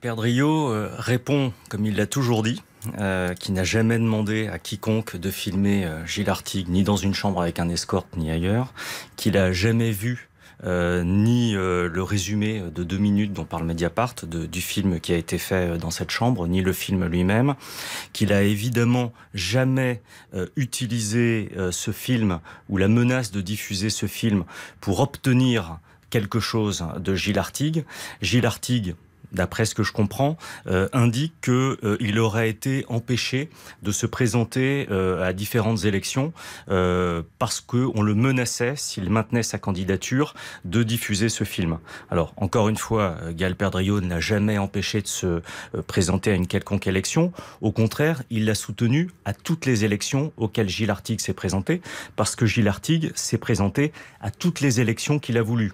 Pierre euh, répond, comme il l'a toujours dit, euh, qui n'a jamais demandé à quiconque de filmer euh, Gilles Artigue, ni dans une chambre avec un escorte, ni ailleurs, qu'il a jamais vu euh, ni le résumé de deux minutes dont parle Mediapart de, du film qui a été fait dans cette chambre, ni le film lui-même, qu'il a évidemment jamais utilisé ce film ou la menace de diffuser ce film pour obtenir quelque chose de Gilles Artigue. Gilles Artigue, d'après ce que je comprends, euh, indique indique qu'il euh, aurait été empêché de se présenter euh, à différentes élections parce qu'on le menaçait, s'il maintenait sa candidature, de diffuser ce film. Alors, encore une fois, gal n'a jamais empêché de se présenter à une quelconque élection. Au contraire, il l'a soutenu à toutes les élections auxquelles Gilles Artigue s'est présenté, parce que Gilles Artigue s'est présenté à toutes les élections qu'il a voulu.